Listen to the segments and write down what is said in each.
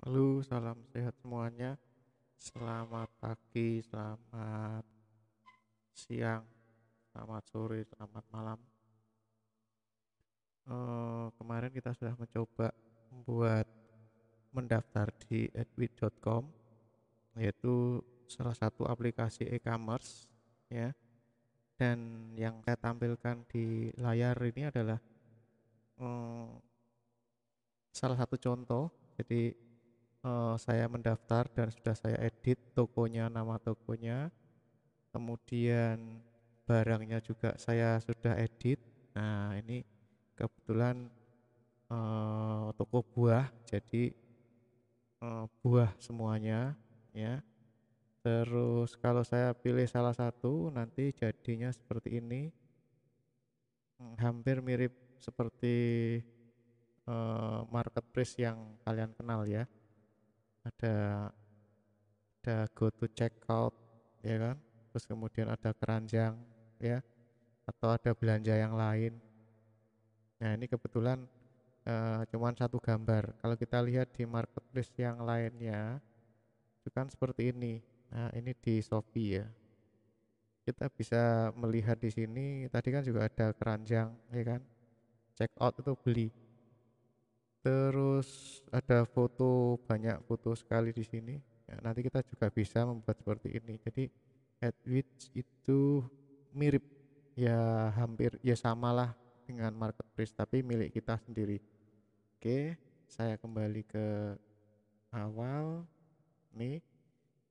halo salam sehat semuanya. Selamat pagi, selamat siang, selamat sore, selamat malam. Uh, kemarin kita sudah mencoba membuat mendaftar di edwit.com yaitu salah satu aplikasi e-commerce ya dan yang saya tampilkan di layar ini adalah um, salah satu contoh jadi uh, saya mendaftar dan sudah saya edit tokonya nama tokonya kemudian barangnya juga saya sudah edit nah ini kebetulan uh, toko buah jadi uh, buah semuanya ya terus kalau saya pilih salah satu nanti jadinya seperti ini hmm, hampir mirip seperti uh, marketplace yang kalian kenal ya ada ada go to checkout ya kan terus kemudian ada keranjang ya atau ada belanja yang lain nah ini kebetulan eh, cuman satu gambar kalau kita lihat di marketplace yang lainnya itu kan seperti ini nah ini di Shopee ya kita bisa melihat di sini tadi kan juga ada keranjang ya kan check out itu beli Terus ada foto banyak foto sekali di sini. Ya, nanti kita juga bisa membuat seperti ini. Jadi AdWitch itu mirip ya hampir ya samalah dengan marketplace tapi milik kita sendiri. Oke, saya kembali ke awal nih.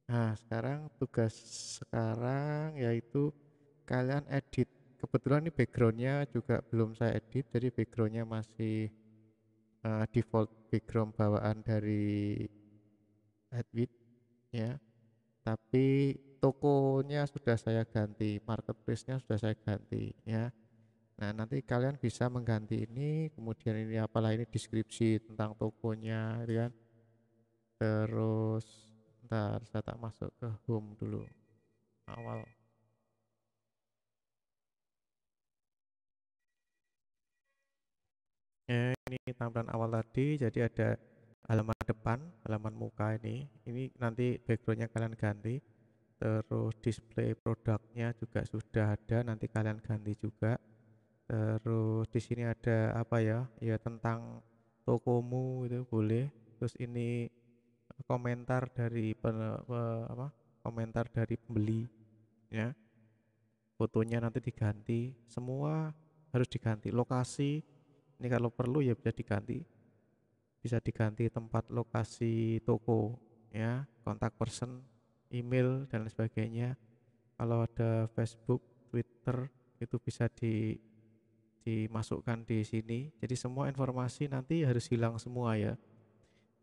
Nah, sekarang tugas sekarang yaitu kalian edit. Kebetulan ini backgroundnya juga belum saya edit, jadi backgroundnya masih uh, default background bawaan dari Adwit ya tapi tokonya sudah saya ganti marketplace-nya sudah saya ganti ya nah nanti kalian bisa mengganti ini kemudian ini apalah ini deskripsi tentang tokonya gitu kan terus ntar saya tak masuk ke home dulu awal ya, ini tampilan awal tadi jadi ada halaman depan halaman muka ini ini nanti backgroundnya kalian ganti terus display produknya juga sudah ada nanti kalian ganti juga terus di sini ada apa ya ya tentang tokomu itu boleh terus ini komentar dari pen, apa komentar dari pembeli ya fotonya nanti diganti semua harus diganti lokasi ini kalau perlu ya bisa diganti bisa diganti tempat lokasi toko ya kontak person email dan lain sebagainya kalau ada Facebook Twitter itu bisa di dimasukkan di sini jadi semua informasi nanti harus hilang semua ya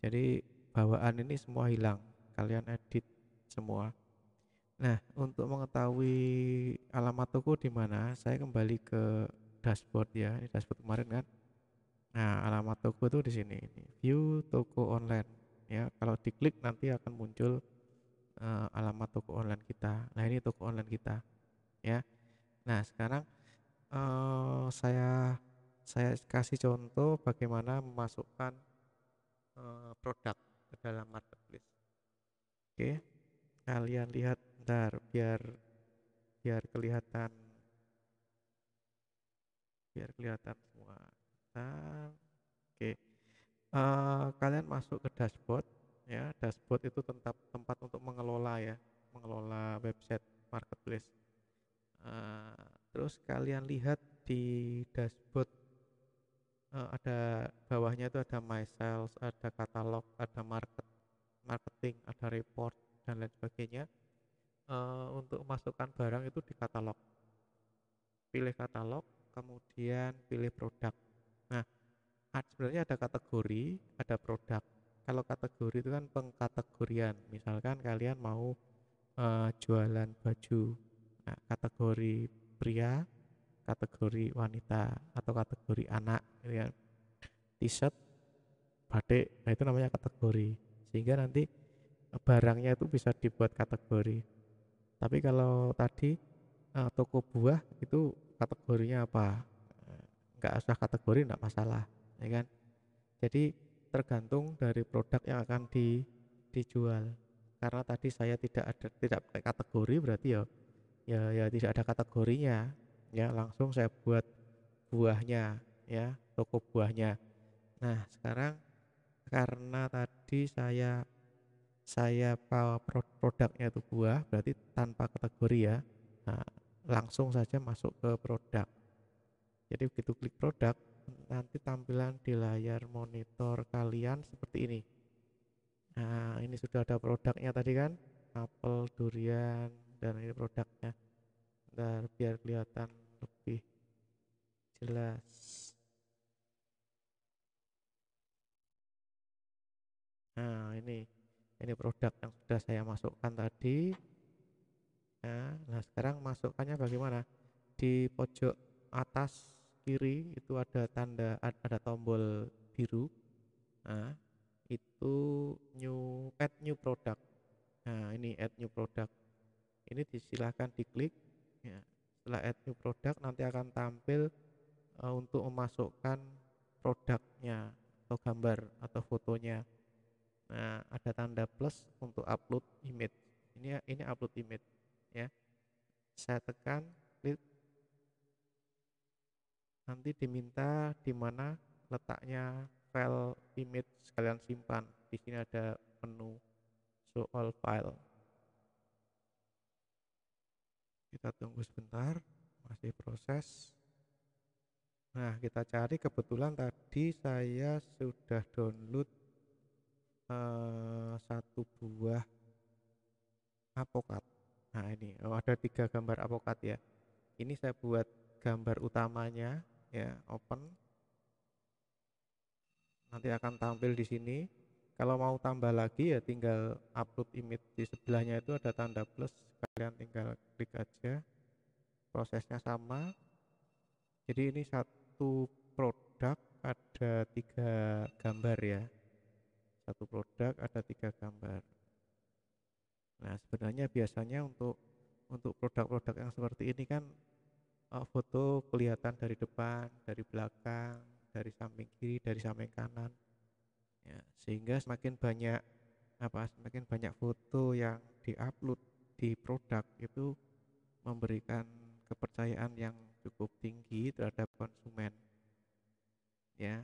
jadi bawaan ini semua hilang kalian edit semua nah untuk mengetahui alamat toko di mana saya kembali ke dashboard ya ini dashboard kemarin kan Nah, alamat toko itu di sini ini. View toko online ya. Kalau diklik nanti akan muncul uh, alamat toko online kita. Nah, ini toko online kita ya. Nah, sekarang uh, saya saya kasih contoh bagaimana memasukkan uh, produk ke dalam marketplace. Oke. Kalian lihat bentar biar biar kelihatan biar kelihatan semua oke. Okay. Uh, eh, kalian masuk ke dashboard ya. Dashboard itu tempat tempat untuk mengelola ya, mengelola website marketplace. Uh, terus kalian lihat di dashboard uh, ada bawahnya itu ada my sales, ada katalog, ada market, marketing, ada report dan lain sebagainya. Uh, untuk masukkan barang itu di katalog. Pilih katalog, kemudian pilih produk Nah, sebenarnya ada kategori, ada produk. Kalau kategori itu kan pengkategorian. Misalkan kalian mau uh, jualan baju, nah, kategori pria, kategori wanita atau kategori anak, gitu kan. T-shirt, batik, nah itu namanya kategori. Sehingga nanti eh, barangnya itu bisa dibuat kategori. Tapi kalau tadi uh, toko buah itu kategorinya apa? nggak usah kategori nggak masalah ya kan jadi tergantung dari produk yang akan di, dijual karena tadi saya tidak ada tidak pakai kategori berarti ya ya ya tidak ada kategorinya ya langsung saya buat buahnya ya toko buahnya nah sekarang karena tadi saya saya produknya itu buah berarti tanpa kategori ya nah, langsung saja masuk ke produk jadi begitu klik produk nanti tampilan di layar monitor kalian seperti ini nah ini sudah ada produknya tadi kan apel durian dan ini produknya dan biar kelihatan lebih jelas nah ini ini produk yang sudah saya masukkan tadi nah, nah sekarang masukkannya bagaimana di pojok atas kiri itu ada tanda ada tombol biru nah, itu new add new product nah ini add new product ini disilahkan diklik ya. setelah add new product nanti akan tampil uh, untuk memasukkan produknya atau gambar atau fotonya nah ada tanda plus untuk upload image ini ini upload image ya saya tekan klik nanti diminta di mana letaknya file image kalian simpan di sini ada menu show all file kita tunggu sebentar masih proses nah kita cari kebetulan tadi saya sudah download uh, satu buah apokat nah ini oh, ada tiga gambar apokat ya ini saya buat gambar utamanya ya open nanti akan tampil di sini kalau mau tambah lagi ya tinggal upload image di sebelahnya itu ada tanda plus kalian tinggal klik aja prosesnya sama jadi ini satu produk ada tiga gambar ya satu produk ada tiga gambar nah sebenarnya biasanya untuk untuk produk-produk yang seperti ini kan Oh, foto kelihatan dari depan, dari belakang, dari samping kiri, dari samping kanan. Ya, sehingga semakin banyak apa semakin banyak foto yang diupload di produk itu memberikan kepercayaan yang cukup tinggi terhadap konsumen. Ya.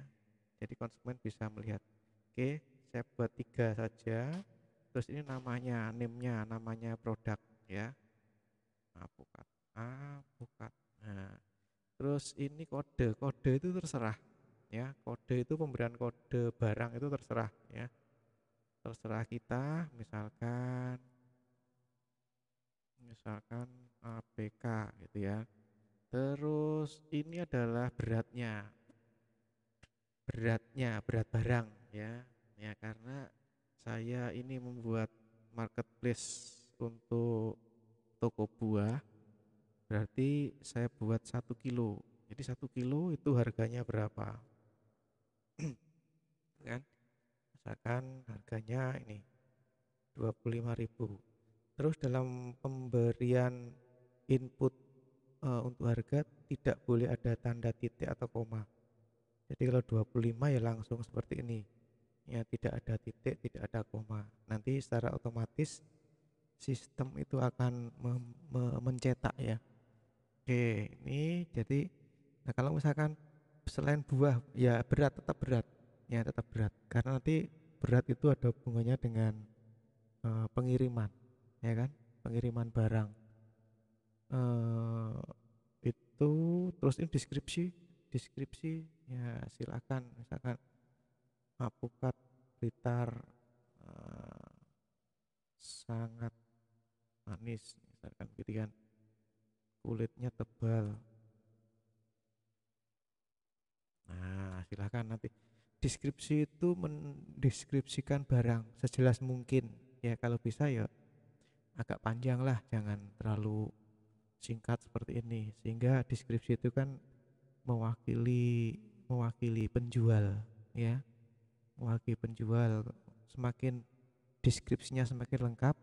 Jadi konsumen bisa melihat, oke, saya buat tiga saja. Terus ini namanya, name-nya, namanya produk ya. Apukat nah, A, ah, Apukat Nah, terus ini kode, kode itu terserah ya. Kode itu pemberian kode barang itu terserah ya. Terserah kita misalkan misalkan APK gitu ya. Terus ini adalah beratnya. Beratnya, berat barang ya. Ya karena saya ini membuat marketplace untuk toko buah berarti saya buat satu kilo jadi satu kilo itu harganya berapa kan misalkan harganya ini 25.000 terus dalam pemberian input e, untuk harga tidak boleh ada tanda titik atau koma jadi kalau 25 ya langsung seperti ini ya tidak ada titik tidak ada koma nanti secara otomatis sistem itu akan mencetak ya Oke, ini jadi nah kalau misalkan selain buah ya berat tetap berat ya tetap berat karena nanti berat itu ada hubungannya dengan e, pengiriman ya kan pengiriman barang e, itu terus ini deskripsi deskripsi ya silakan misalkan apukat blitar eh, sangat manis misalkan gitu kan kulitnya tebal. Nah, silahkan nanti deskripsi itu mendeskripsikan barang sejelas mungkin ya kalau bisa ya agak panjang lah jangan terlalu singkat seperti ini sehingga deskripsi itu kan mewakili mewakili penjual ya mewakili penjual semakin deskripsinya semakin lengkap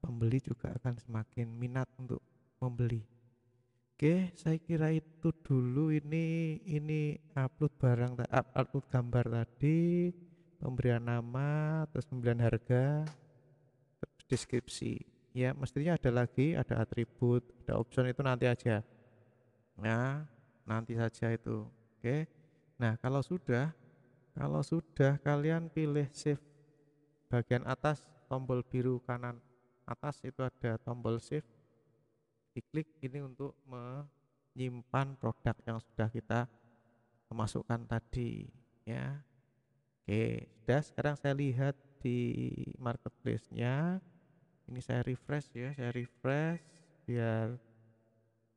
pembeli juga akan semakin minat untuk membeli Oke saya kira itu dulu ini ini upload barang upload gambar tadi pemberian nama terus pemberian harga terus deskripsi ya mestinya ada lagi ada atribut ada option itu nanti aja nah nanti saja itu oke nah kalau sudah kalau sudah kalian pilih save bagian atas tombol biru kanan atas itu ada tombol save diklik ini untuk menyimpan produk yang sudah kita masukkan tadi ya oke sudah sekarang saya lihat di marketplace nya ini saya refresh ya saya refresh biar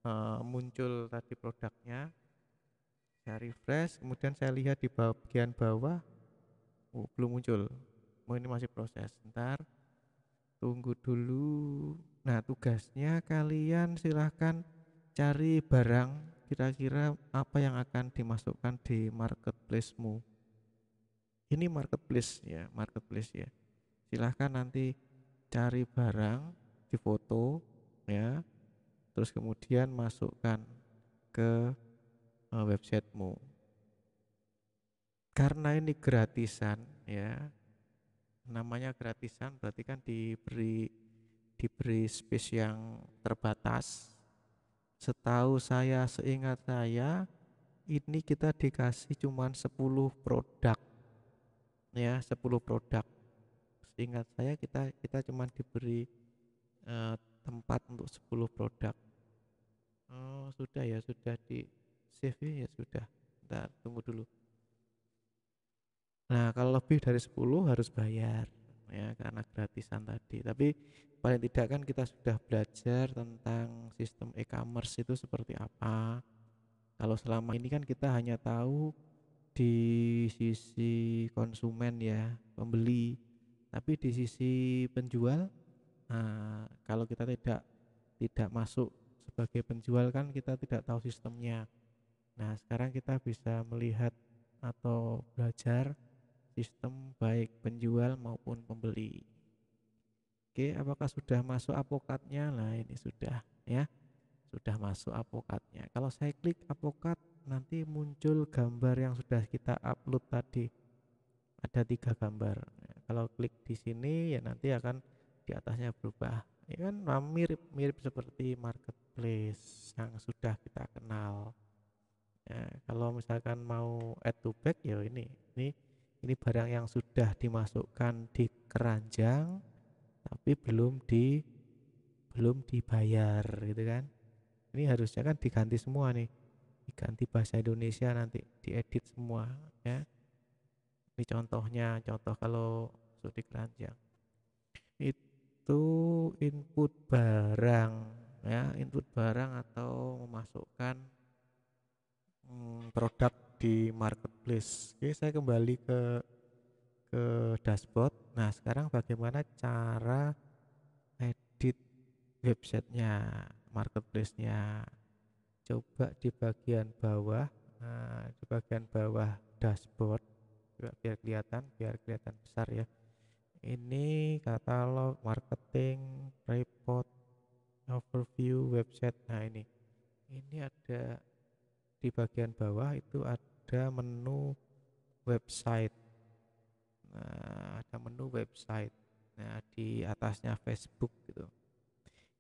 uh, muncul tadi produknya saya refresh kemudian saya lihat di bagian bawah oh, belum muncul oh, ini masih proses ntar tunggu dulu Nah, tugasnya kalian silahkan cari barang kira-kira apa yang akan dimasukkan di marketplace-mu. Ini marketplace ya, marketplace ya. Silahkan nanti cari barang di foto ya. Terus kemudian masukkan ke website websitemu. Karena ini gratisan ya. Namanya gratisan berarti kan diberi diberi space yang terbatas. Setahu saya, seingat saya, ini kita dikasih cuma 10 produk. Ya, 10 produk. Seingat saya kita kita cuma diberi eh, tempat untuk 10 produk. Oh, sudah ya, sudah di save ya, ya sudah. Bentar, tunggu dulu. Nah, kalau lebih dari 10 harus bayar ya karena gratisan tadi tapi paling tidak kan kita sudah belajar tentang sistem e-commerce itu seperti apa kalau selama ini kan kita hanya tahu di sisi konsumen ya pembeli tapi di sisi penjual nah, kalau kita tidak tidak masuk sebagai penjual kan kita tidak tahu sistemnya nah sekarang kita bisa melihat atau belajar sistem baik penjual maupun pembeli. Oke, apakah sudah masuk apokatnya? Nah, ini sudah ya. Sudah masuk apokatnya. Kalau saya klik apokat nanti muncul gambar yang sudah kita upload tadi. Ada tiga gambar. kalau klik di sini ya nanti akan di atasnya berubah. Ini ya kan mirip-mirip nah, seperti marketplace yang sudah kita kenal. ya, kalau misalkan mau add to back ya ini, ini ini barang yang sudah dimasukkan di keranjang tapi belum di belum dibayar gitu kan. Ini harusnya kan diganti semua nih. Diganti bahasa Indonesia nanti diedit semua ya. Ini contohnya, contoh kalau di keranjang. Itu input barang ya, input barang atau memasukkan hmm, produk di marketplace. Oke, saya kembali ke ke dashboard. Nah, sekarang bagaimana cara edit websitenya, marketplace-nya? Coba di bagian bawah, nah, di bagian bawah dashboard, coba biar kelihatan, biar kelihatan besar ya. Ini katalog marketing report overview website. Nah ini, ini ada di bagian bawah itu ada ada menu website nah, ada menu website nah di atasnya Facebook gitu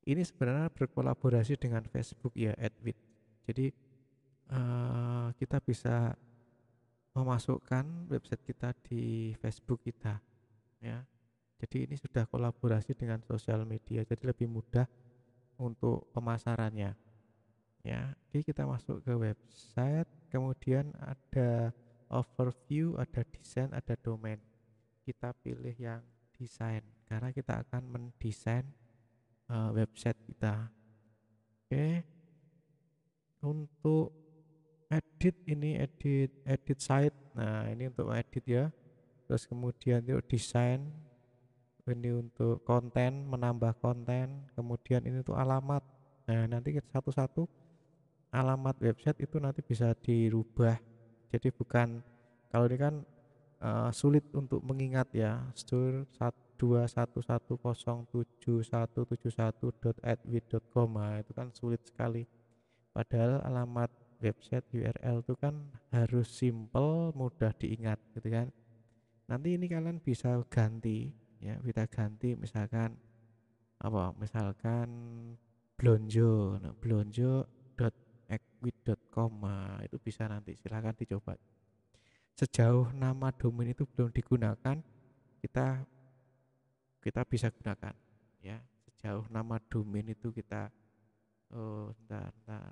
ini sebenarnya berkolaborasi dengan Facebook ya Edwin jadi uh, kita bisa memasukkan website kita di Facebook kita ya jadi ini sudah kolaborasi dengan sosial media jadi lebih mudah untuk pemasarannya ya jadi kita masuk ke website kemudian ada overview ada desain ada domain kita pilih yang desain karena kita akan mendesain uh, website kita oke okay. untuk edit ini edit edit site nah ini untuk edit ya terus kemudian itu desain ini untuk konten menambah konten kemudian ini untuk alamat nah nanti satu-satu alamat website itu nanti bisa dirubah jadi bukan kalau ini kan uh, sulit untuk mengingat ya store 211077171.adwid.com nah, itu kan sulit sekali padahal alamat website URL itu kan harus simple mudah diingat gitu kan nanti ini kalian bisa ganti ya kita ganti misalkan apa misalkan blonjo nah, blonjo www.wid.com itu bisa nanti silahkan dicoba sejauh nama domain itu belum digunakan kita kita bisa gunakan ya sejauh nama domain itu kita oh bentar, bentar.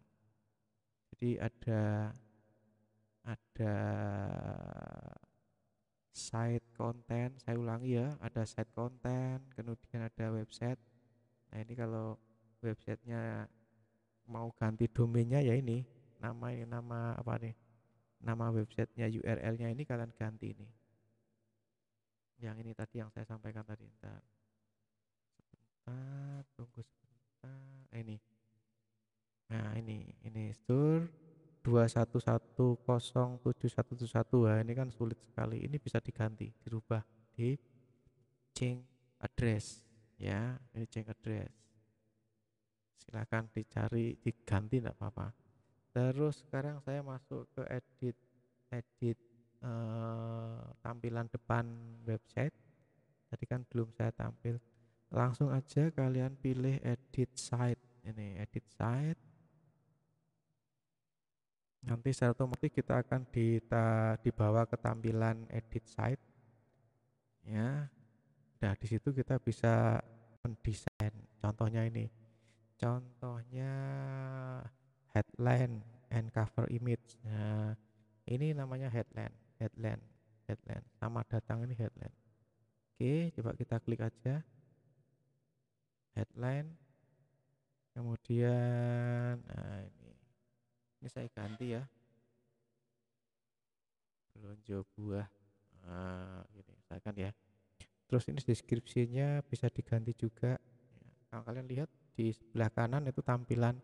jadi ada ada site konten saya ulangi ya ada site konten kemudian ada website nah ini kalau websitenya mau ganti domainnya ya ini nama ini nama apa nih nama websitenya URL-nya ini kalian ganti ini yang ini tadi yang saya sampaikan tadi Bentar. sebentar tunggu sebentar ini nah ini ini store 21107111 nah, ini kan sulit sekali ini bisa diganti dirubah di change address ya ini change address silahkan dicari diganti tidak apa-apa terus sekarang saya masuk ke edit edit eh, tampilan depan website tadi kan belum saya tampil langsung aja kalian pilih edit site ini edit site nanti secara otomatis kita akan ta dibawa ke tampilan edit site ya nah disitu kita bisa mendesain contohnya ini Contohnya headline and cover image. Nah, ini namanya headline, headline, headline. Nama datang ini headline. Oke, coba kita klik aja. Headline. Kemudian nah ini. Ini saya ganti ya. Belonjo buah. Nah, gini, misalkan ya. Terus ini deskripsinya bisa diganti juga. Nah, kalau kalian lihat di sebelah kanan itu tampilan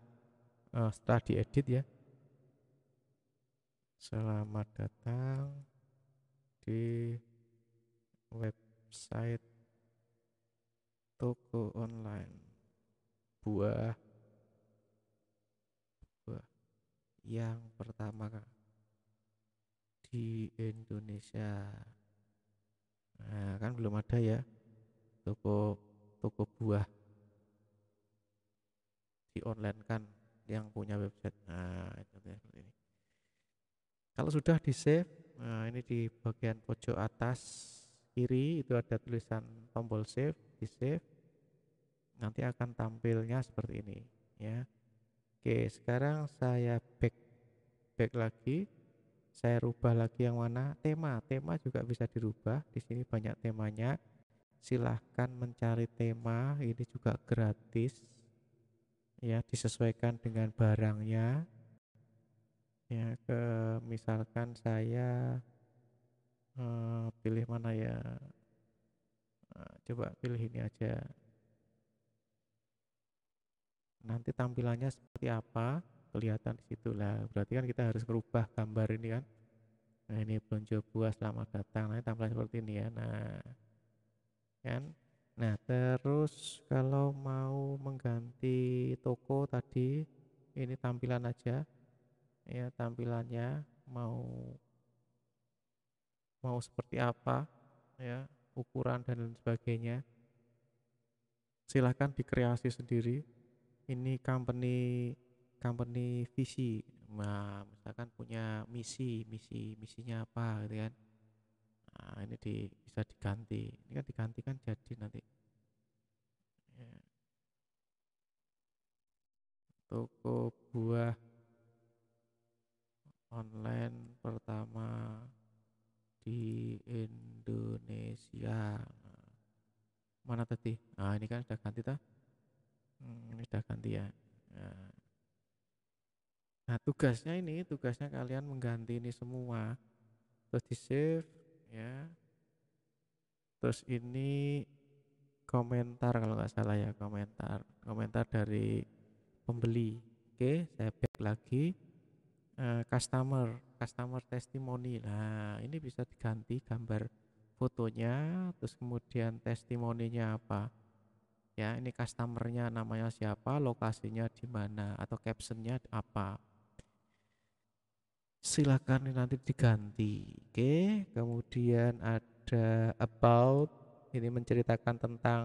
uh, setelah diedit ya selamat datang di website toko online buah buah yang pertama di Indonesia nah, kan belum ada ya toko toko buah di online kan yang punya website nah contohnya seperti ini kalau sudah di save nah ini di bagian pojok atas kiri itu ada tulisan tombol save di save nanti akan tampilnya seperti ini ya Oke sekarang saya back back lagi saya rubah lagi yang mana tema tema juga bisa dirubah di sini banyak temanya silahkan mencari tema ini juga gratis ya disesuaikan dengan barangnya ya ke misalkan saya uh, pilih mana ya uh, coba pilih ini aja nanti tampilannya seperti apa kelihatan disitulah berarti kan kita harus merubah gambar ini kan nah ini belum buah selamat datang nanti tampilan seperti ini ya nah kan Nah, terus kalau mau mengganti toko tadi, ini tampilan aja. Ya, tampilannya mau mau seperti apa, ya, ukuran dan lain sebagainya. Silahkan dikreasi sendiri. Ini company company visi. Nah, misalkan punya misi, misi, misinya apa gitu kan. Ya nah, ini di, bisa diganti ini kan digantikan jadi nanti ya. toko buah online pertama di Indonesia mana tadi nah ini kan sudah ganti tah hmm, ini sudah ganti ya nah. nah tugasnya ini tugasnya kalian mengganti ini semua terus di save ya terus ini komentar kalau nggak salah ya komentar komentar dari pembeli oke saya back lagi uh, customer customer testimoni nah ini bisa diganti gambar fotonya terus kemudian testimoninya apa ya ini customernya namanya siapa lokasinya di mana atau captionnya apa silakan nanti diganti oke okay. kemudian ada about ini menceritakan tentang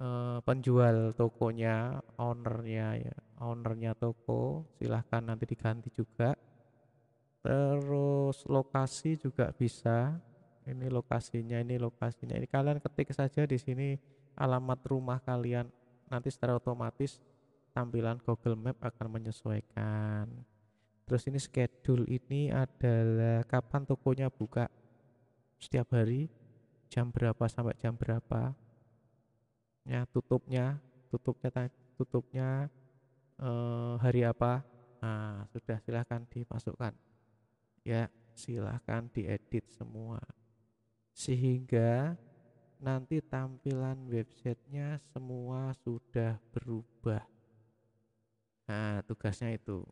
uh, penjual tokonya ownernya ya ownernya toko silahkan nanti diganti juga terus lokasi juga bisa ini lokasinya ini lokasinya ini kalian ketik saja di sini alamat rumah kalian nanti secara otomatis tampilan Google Map akan menyesuaikan terus ini schedule ini adalah kapan tokonya buka setiap hari jam berapa sampai jam berapa ya tutupnya tutupnya tutupnya eh, hari apa nah sudah silahkan dimasukkan ya silahkan diedit semua sehingga nanti tampilan websitenya semua sudah berubah nah tugasnya itu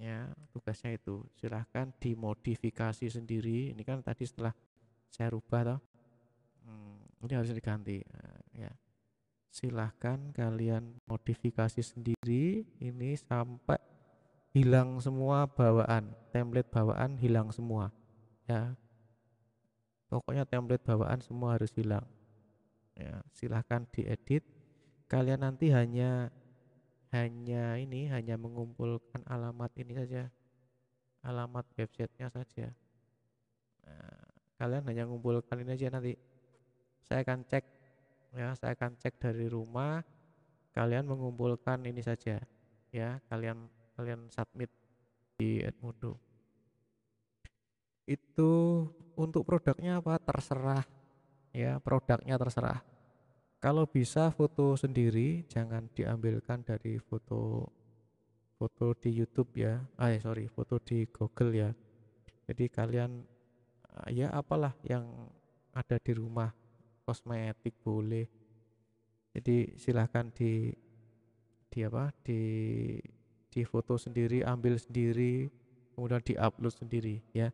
ya tugasnya itu silahkan dimodifikasi sendiri ini kan tadi setelah saya rubah toh hmm, ini harus diganti nah, ya silahkan kalian modifikasi sendiri ini sampai hilang semua bawaan template bawaan hilang semua ya pokoknya template bawaan semua harus hilang ya silahkan diedit kalian nanti hanya hanya ini hanya mengumpulkan alamat ini saja alamat websitenya saja nah, kalian hanya mengumpulkan ini aja nanti saya akan cek ya saya akan cek dari rumah kalian mengumpulkan ini saja ya kalian kalian submit di Edmodo itu untuk produknya apa terserah ya produknya terserah kalau bisa foto sendiri jangan diambilkan dari foto foto di YouTube ya ah ya, sorry foto di Google ya jadi kalian ah, ya apalah yang ada di rumah kosmetik boleh jadi silahkan di di apa di di foto sendiri ambil sendiri kemudian di upload sendiri ya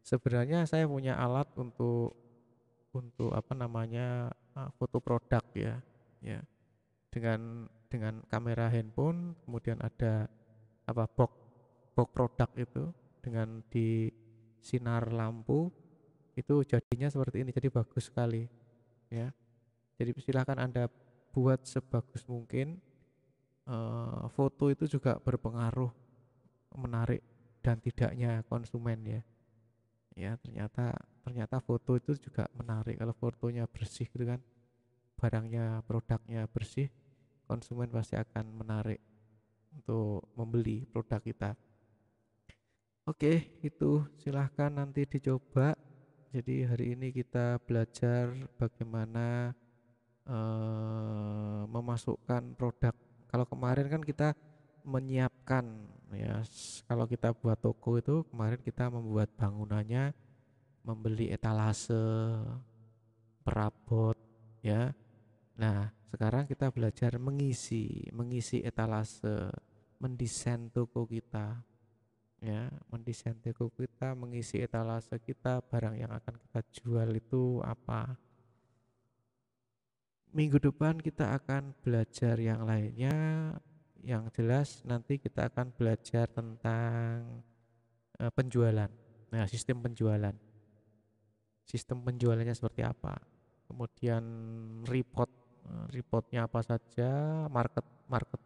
sebenarnya saya punya alat untuk untuk apa namanya eh, foto produk ya ya dengan dengan kamera handphone kemudian ada apa box box produk itu dengan di sinar lampu itu jadinya seperti ini jadi bagus sekali ya jadi silahkan anda buat sebagus mungkin e, foto itu juga berpengaruh menarik dan tidaknya konsumen ya ya ternyata ternyata foto itu juga menarik kalau fotonya bersih gitu kan barangnya produknya bersih konsumen pasti akan menarik untuk membeli produk kita oke itu silahkan nanti dicoba jadi hari ini kita belajar bagaimana eh, memasukkan produk kalau kemarin kan kita menyiapkan ya kalau kita buat toko itu kemarin kita membuat bangunannya membeli etalase, perabot, ya. Nah, sekarang kita belajar mengisi, mengisi etalase, mendesain toko kita, ya, mendesain toko kita, mengisi etalase kita, barang yang akan kita jual itu apa. Minggu depan kita akan belajar yang lainnya. Yang jelas nanti kita akan belajar tentang eh, penjualan, nah sistem penjualan sistem penjualannya seperti apa kemudian report eh, reportnya apa saja market market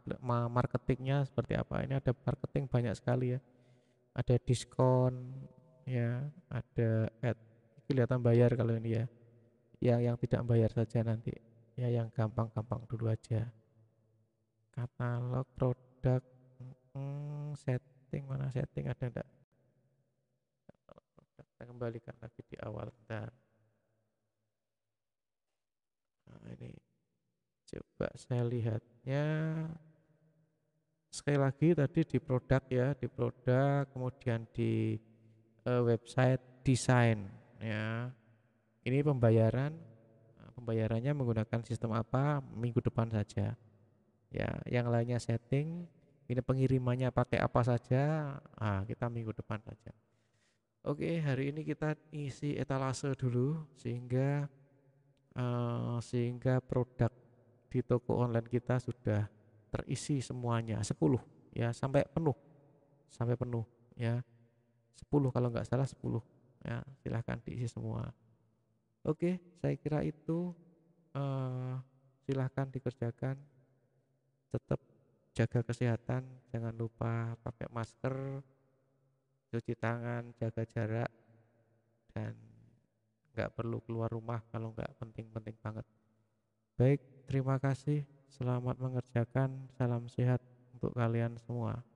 marketingnya seperti apa ini ada marketing banyak sekali ya ada diskon ya ada ad kelihatan bayar kalau ini ya yang yang tidak bayar saja nanti ya yang gampang-gampang dulu aja katalog produk hmm, setting mana setting ada enggak kita kembalikan lagi di awal dan nah ini coba saya lihatnya sekali lagi tadi di produk ya di produk kemudian di uh, website desain ya ini pembayaran nah, pembayarannya menggunakan sistem apa minggu depan saja ya yang lainnya setting ini pengirimannya pakai apa saja ah kita minggu depan saja Oke, hari ini kita isi etalase dulu sehingga uh, sehingga produk di toko online kita sudah terisi semuanya 10 ya sampai penuh. Sampai penuh ya. 10 kalau nggak salah 10 ya, silahkan diisi semua. Oke, saya kira itu uh, silahkan dikerjakan tetap jaga kesehatan, jangan lupa pakai masker cuci tangan, jaga jarak, dan nggak perlu keluar rumah kalau nggak penting-penting banget. Baik, terima kasih. Selamat mengerjakan. Salam sehat untuk kalian semua.